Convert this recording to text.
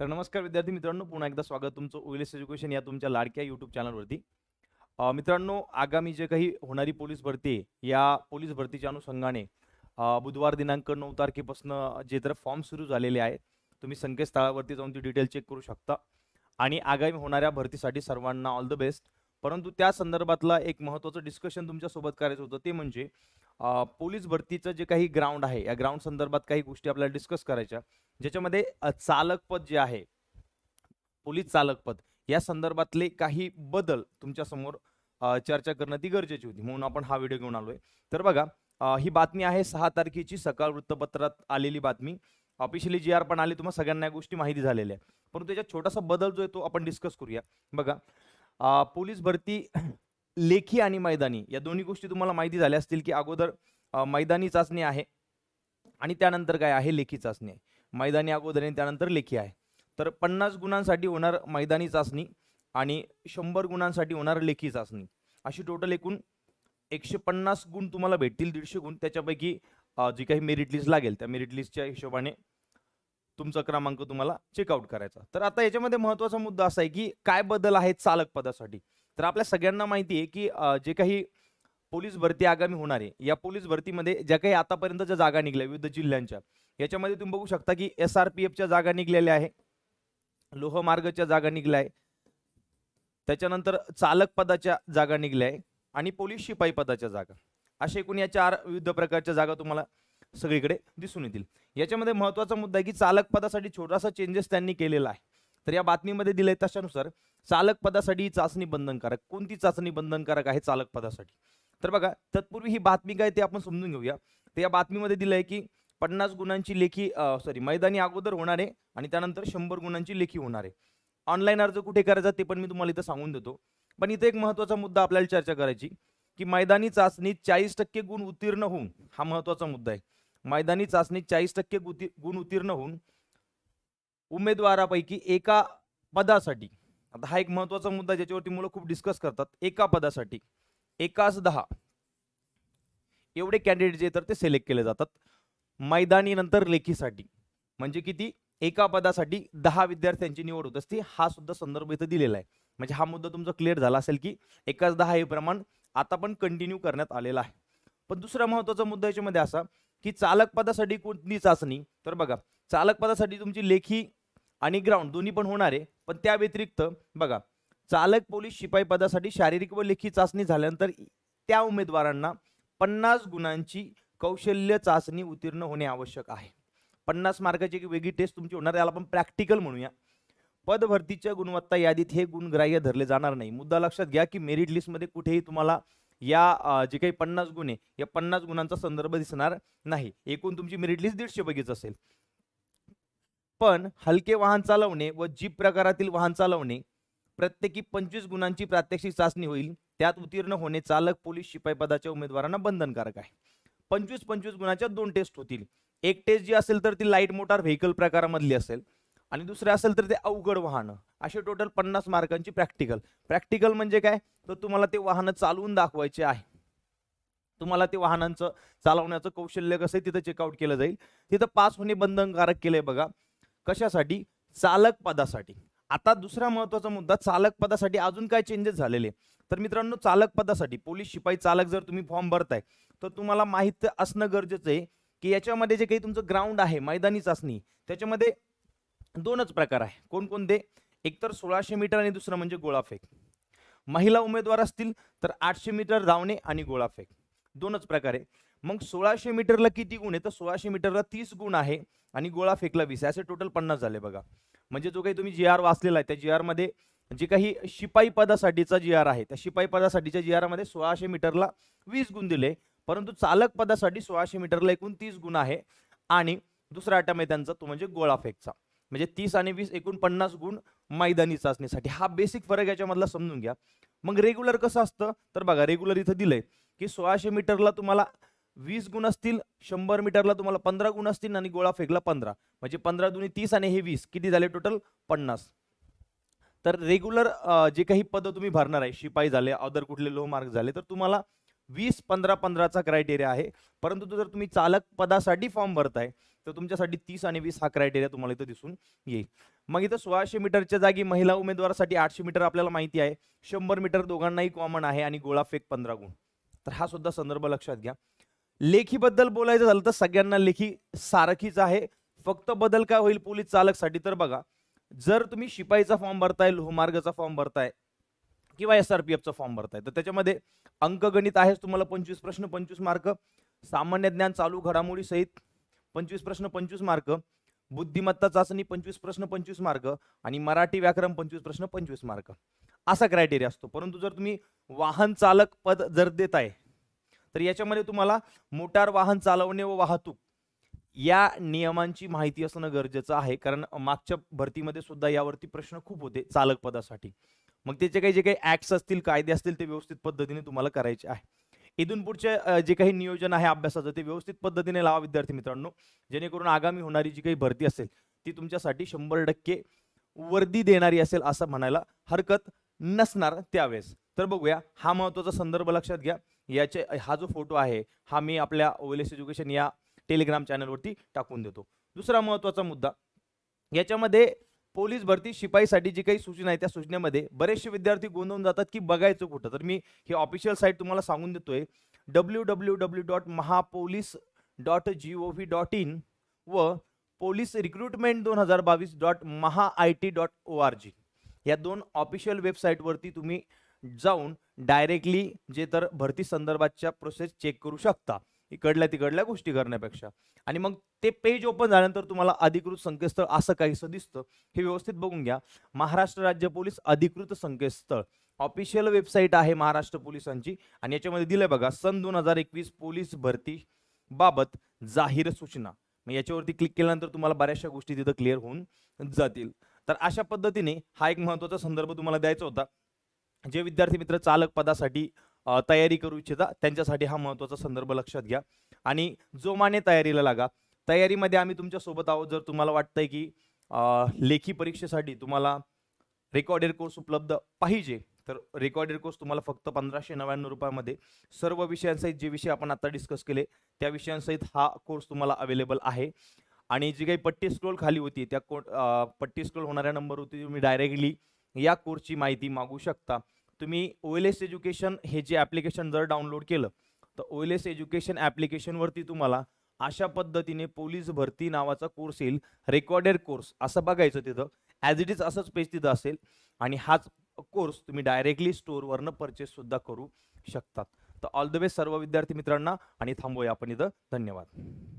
तर नमस्कार विद्यार्थी मित्रांनो पुन्हा एकदा स्वागत तुमचं ओएलएस एज्युकेशन या तुमच्या लाडक्या यूट्यूब चॅनलवरती मित्रांनो आगामी जे काही होणारी पोलीस भरती आहे या पोलीस भरतीच्या अनुषंगाने बुधवार दिनांक नऊ तारखेपासून जे तर फॉर्म सुरू झालेले आहेत तुम्ही संकेतस्थळावरती जाऊन ती डिटेल चेक करू शकता आणि आगामी होणाऱ्या भरतीसाठी सर्वांना ऑल द बेस्ट परंतु त्या संदर्भातला एक महत्त्वाचं डिस्कशन तुमच्यासोबत करायचं होतं ते म्हणजे पोलीस भरतीचं जे काही ग्राउंड आहे या ग्राउंड संदर्भात काही गोष्टी आपल्याला डिस्कस करायच्या ज्याच्यामध्ये चालक पद जे आहे पोलीस चालक पद या संदर्भातले काही बदल तुमच्या समोर चर्चा करणं ती गरजेची होती म्हणून आपण हा व्हिडिओ घेऊन आलोय तर बघा ही बातमी आहे सहा तारखेची सकाळ वृत्तपत्रात आलेली बातमी ऑफिशियली जी आर पण आली तुम्हाला सगळ्यांना या गोष्टी माहिती झालेल्या आहे परंतु त्याच्यात छोटासा बदल जो आहे तो आपण डिस्कस करूया बघा पोलीस भरती लेखी आणि मैदानी या दोन्ही गोष्टी तुम्हाला माहिती झाल्या असतील की अगोदर मैदानी चाचणी आहे आणि त्यानंतर काय आहे लेखी चाचणी आहे मैदानी अगोदर आणि त्यानंतर लेखी आहे तर पन्नास गुणांसाठी होणार मैदानी चाचणी आणि शंभर गुणांसाठी होणार लेखी चाचणी अशी टोटल एकूण एकशे पन्नास गुण तुम्हाला भेटतील दीडशे गुण त्याच्यापैकी जी काही मेरिट लिस्ट लागेल त्या मेरिट लिस्टच्या हिशोबाने तुमचा क्रमांक तुम्हाला चेकआउट करायचा तर आता याच्यामध्ये महत्त्वाचा मुद्दा असा आहे की काय बदल आहेत चालक पदासाठी तर आपल्या सगळ्यांना माहिती आहे की जे काही पोलीस भरती आगामी होणार आहे या पोलीस भरतीमध्ये ज्या काही आतापर्यंतच्या जागा निघाल्या विविध जिल्ह्यांच्या याच्यामध्ये तुम्ही बघू शकता की एस आर पी एफच्या जागा निघलेल्या आहे लोहमार्गच्या जागा निघल्या आहे त्याच्यानंतर चालक पदाच्या जागा निघल्या आहे आणि पोलीस शिपाई पदाच्या जागा अशा एकूण या चार विविध प्रकारच्या जागा तुम्हाला सगळीकडे दिसून येतील याच्यामध्ये महत्वाचा मुद्दा आहे की चालक पदासाठी छोटासा चेंजेस त्यांनी केलेला आहे तर या बातमीमध्ये दिलंय तशानुसार चालक पदासाठी चाचणी बंधनकारक कोणती चाचणी बंधनकारक आहे चालक पदासाठी तर बघा तत्पूर्वी ही बातमी काय ते आपण समजून घेऊया तर या बातमीमध्ये दिलंय की पन्नास गुणांची लेखी सॉरी मैदानी अगोदर होणार आहे आणि त्यानंतर शंभर गुणांची लेखी होणार आहे ऑनलाईन अर्ज कुठे करायचा ते पण मी तुम्हाला इथं सांगून देतो पण इथे एक महत्त्वाचा मुद्दा आपल्याला चर्चा करायची की मैदानी चाचणीत चाळीस टक्के गुण उत्तीर्ण होऊन हा महत्त्वाचा मुद्दा आहे मैदानी चाचणीत चाळीस टक्के गुण उत्तीर्ण होऊन उमेदवारापैकी एका पदासाठी आता हा एक महत्वाचा मुद्दा ज्याच्यावरती मुलं खूप डिस्कस करतात एका पदासाठी एकाच दहा एवढे कॅन्डिडेट जे तर ते सिलेक्ट केले जातात मैदानी नंतर लेखीसाठी म्हणजे किती एका पदासाठी दहा विद्यार्थ्यांची निवड होत असते हा सुद्धा संदर्भ इथं दिलेला आहे म्हणजे हा मुद्दा तुमचा क्लिअर झाला असेल की एकाच दहा हे प्रमाण आता पण कंटिन्यू करण्यात आलेला आहे पण दुसरा महत्वाचा मुद्दा याच्यामध्ये असा की चालक पदासाठी कोणती चाचणी तर बघा चालक पदासाठी तुमची लेखी आणि ग्राउंड दोन्ही पण होणार आहे पण त्या व्यतिरिक्त बघा चालक पोलीस शिपाई पदासाठी शारीरिक व लेखी चाचणी झाल्यानंतर त्या उमेदवारांना पन्नास गुणांची कौशल्य चाचणी उत्तीर्ण होणे आवश्यक आहे पन्नास मार्काची एक वेगळी टेस्ट तुमची होणार याला आपण प्रॅक्टिकल म्हणूया पदभरतीच्या गुणवत्ता यादीत हे गुणग्राह्य धरले जाणार नाही मुद्दा लक्षात घ्या की मेरिट लिस्टमध्ये कुठेही तुम्हाला या जे काही पन्नास गुण आहे या पन्नास गुणांचा संदर्भ दिसणार नाही एकूण तुमची मेरिट लिस्ट दीडशे बघित असेल पण हलके वाहन चालवणे व जीप प्रकारातील वाहन चालवणे प्रत्येकी पंचवीस गुणांची प्रात्यक्षिक चाचणी होईल त्यात उत्तीर्ण होणे चालक पोलीस शिपाई पदाच्या उमेदवारांना बंधनकारक आहे पंचवीस पंचवीस गुणाच्या दोन टेस्ट होतील एक टेस्ट जी असेल तर ती लाईट मोटार व्हेकल प्रकारामधली असेल आणि दुसरे असेल तर ते अवघड वाहनं असे टोटल पन्नास मार्कांची प्रॅक्टिकल प्रॅक्टिकल म्हणजे काय तर तुम्हाला ते वाहनं चालवून दाखवायचे आहे तुम्हाला ते वाहनांचं चालवण्याचं कौशल्य कसं आहे तिथं चेकआउट केलं जाईल तिथं पास होणे बंधनकारक केलंय बघा कशासाठी चालक पदासाठी आता दुसरा महत्वाचा मुद्दा चालक पदासाठी अजून काय चेंजेस झालेले तर मित्रांनो चालक पदासाठी पोलीस शिपाई चालक जर तुम्ही फॉर्म भरताय तर तुम्हाला माहीत असणं गरजेचं आहे की याच्यामध्ये जे काही तुमचं ग्राउंड आहे मैदानी चाचणी त्याच्यामध्ये दोनच प्रकार आहे कोणकोणते एकतर सोळाशे मीटर आणि दुसरं म्हणजे गोळाफेक महिला उमेदवार असतील तर आठशे मीटर धावणे आणि गोळाफेक दोनच प्रकार आहे मग सोळाशे मीटरला किती गुण आहे तर सोळाशे मीटरला तीस गुण आहे आणि गोळा फेकला वीस असे टोटल पन्नास झाले बघा म्हणजे जो काही तुम्ही जी आर वाचलेला आहे त्या जी आरमध्ये जे काही शिपाई पदासाठीचा जी आर आहे त्या शिपाई पदासाठीच्या जी आरमध्ये सोळाशे मीटरला वीस गुण दिले परंतु चालक पदासाठी सोळाशे मीटरला एकूण तीस गुण आहे आणि दुसरा ॲटम आहे त्यांचा तो म्हणजे गोळा फेकचा म्हणजे तीस आणि वीस एकूण पन्नास गुण मैदानी चाचणीसाठी हा बेसिक फरक याच्यामधला समजून घ्या मग रेग्युलर कसं असतं तर बघा रेग्युलर इथं दिलंय की सोळाशे मीटरला तुम्हाला वीस गुण असतील शंभर मीटरला तुम्हाला पंधरा गुण असतील आणि गोळा फेकला पंधरा म्हणजे पंधरा दुनी तीस आणि हे वीस किती झाले टोटल पन्नास तर रेग्युलर जे काही पद तुम्ही भरणार आहे शिपाई झाले अदर कुठले लो मार्क झाले तर तुम्हाला वीस पंधरा पंधराचा क्रायटेरिया आहे परंतु जर तुम्ही चालक पदासाठी फॉर्म भरताय तर तुमच्यासाठी तीस आणि वीस हा क्रायटेरिया तुम्हाला इथं दिसून येईल मग इथं सोळाशे मीटरच्या जागी महिला उमेदवारासाठी आठशे मीटर आपल्याला माहिती आहे शंभर मीटर दोघांनाही कॉमन आहे आणि गोळा फेक पंधरा गुण तर हा सुद्धा संदर्भ लक्षात घ्या लेखीबद्दल बोलायचं झालं तर सगळ्यांना लेखी सारखीच आहे फक्त बदल काय होईल पोलीस चालकसाठी तर बघा जर तुम्ही शिपाईचा फॉर्म भरताय लोहमार्गचा फॉर्म भरताय किंवा एस आर पी एफचा फॉर्म भरताय तर त्याच्यामध्ये अंकगणित आहेच तुम्हाला पंचवीस प्रश्न पंचवीस मार्क सामान्य ज्ञान चालू घडामोडी सहित पंचवीस प्रश्न पंचवीस मार्क बुद्धिमत्ता चाचणी पंचवीस प्रश्न पंचवीस मार्क आणि मराठी व्याकरण पंचवीस प्रश्न पंचवीस मार्क असा क्रायटेरिया असतो परंतु जर तुम्ही वाहन चालक पद जर देत आहे तर याच्यामध्ये तुम्हाला मोटार वाहन चालवणे व वाहतूक या नियमांची माहिती असणं गरजेचं आहे कारण मागच्या भरतीमध्ये सुद्धा यावरती प्रश्न खूप होते चालक पदासाठी मग त्याचे काही जे काही ऍक्ट्स असतील कायदे असतील ते व्यवस्थित पद्धतीने तुम्हाला करायचे आहे इथून पुढचे जे काही नियोजन आहे अभ्यासाचं ते व्यवस्थित पद्धतीने लावा विद्यार्थी मित्रांनो जेणेकरून आगामी होणारी जी काही भरती असेल ती तुमच्यासाठी शंभर टक्के वर्दी देणारी असेल असं म्हणायला हरकत नसणार त्यावेळेस तर बघूया हा महत्वाचा संदर्भ लक्षात घ्या याचे हा जो फोटो आहे हा मी आपल्या ओलेस एज्युकेशन या टेलिग्राम चॅनलवरती टाकून देतो दुसरा महत्त्वाचा मुद्दा याच्यामध्ये पोलीस भरती शिपाईसाठी जी काही सूचना आहे त्या सूचनेमध्ये बरेचसे विद्यार्थी गोंधळून जातात की बघायचं कुठं तर मी हे ऑफिशियल साईट तुम्हाला सांगून देतोय डब्ल्यू डब्ल्यू डब्ल्यू डॉट महापोलीस dot G O V dot in व पोलीस रिक्रुटमेंट दोन हजार बावीस dot Maha I T dot O R G या दोन ऑफिशियल वेबसाईटवरती तुम्ही जाऊन डायरेक्टली जे तर भरती संदर्भाच्या प्रोसेस चेक करू शकता इकडल्या तिकडल्या गोष्टी करण्यापेक्षा आणि मग ते पेज ओपन झाल्यानंतर तुम्हाला अधिकृत संकेतस्थळ असं काहीसं दिसतं हे व्यवस्थित बघून घ्या महाराष्ट्र राज्य पोलीस अधिकृत संकेतस्थळ ऑफिशियल वेबसाईट आहे महाराष्ट्र पोलिसांची आणि याच्यामध्ये दिलंय बघा सन दोन हजार एकवीस पोलीस भरती बाबत जाहीर सूचना मग याच्यावरती क्लिक केल्यानंतर तुम्हाला बऱ्याचशा गोष्टी तिथं क्लिअर होऊन जातील तर अशा पद्धतीने हा एक महत्वाचा संदर्भ तुम्हाला द्यायचा होता जे विद्यार्थी मित्र चालक पदासाठी तयारी करू इच्छिता त्यांच्यासाठी हा महत्त्वाचा संदर्भ लक्षात घ्या आणि जोमाने तयारीला लागा तयारीमध्ये आम्ही तुमच्यासोबत आहोत जर तुम्हाला वाटतंय की लेखी परीक्षेसाठी तुम्हाला रेकॉर्डेड कोर्स उपलब्ध पाहिजे तर रेकॉर्डेड कोर्स तुम्हाला फक्त पंधराशे नव्याण्णव रुपयामध्ये सर्व विषयांसहित जे विषय आपण आता डिस्कस केले त्या विषयांसहित हा कोर्स तुम्हाला अवेलेबल आहे आणि जी काही पट्टी स्क्रोल खाली होती त्या को पट्टी स्क्रोल होणाऱ्या नंबरवरती तुम्ही डायरेक्टली या कोर्सची माहिती मागू शकता तुम्ही ओ एल एस एज्युकेशन हे जे ॲप्लिकेशन जर डाउनलोड केलं तर ओ एल एस एज्युकेशन ॲप्लिकेशनवरती तुम्हाला अशा पद्धतीने पोलीस भरती नावाचा कोर्स येईल रेकॉर्डेड कोर्स असं बघायचं तिथं ॲज इट इज असंच पेज तिथं असेल आणि हाच कोर्स तुम्ही डायरेक्टली स्टोअरवरनं सुद्धा करू शकतात तर ऑल द बेस्ट सर्व विद्यार्थी मित्रांना आणि थांबूया आपण इथं धन्यवाद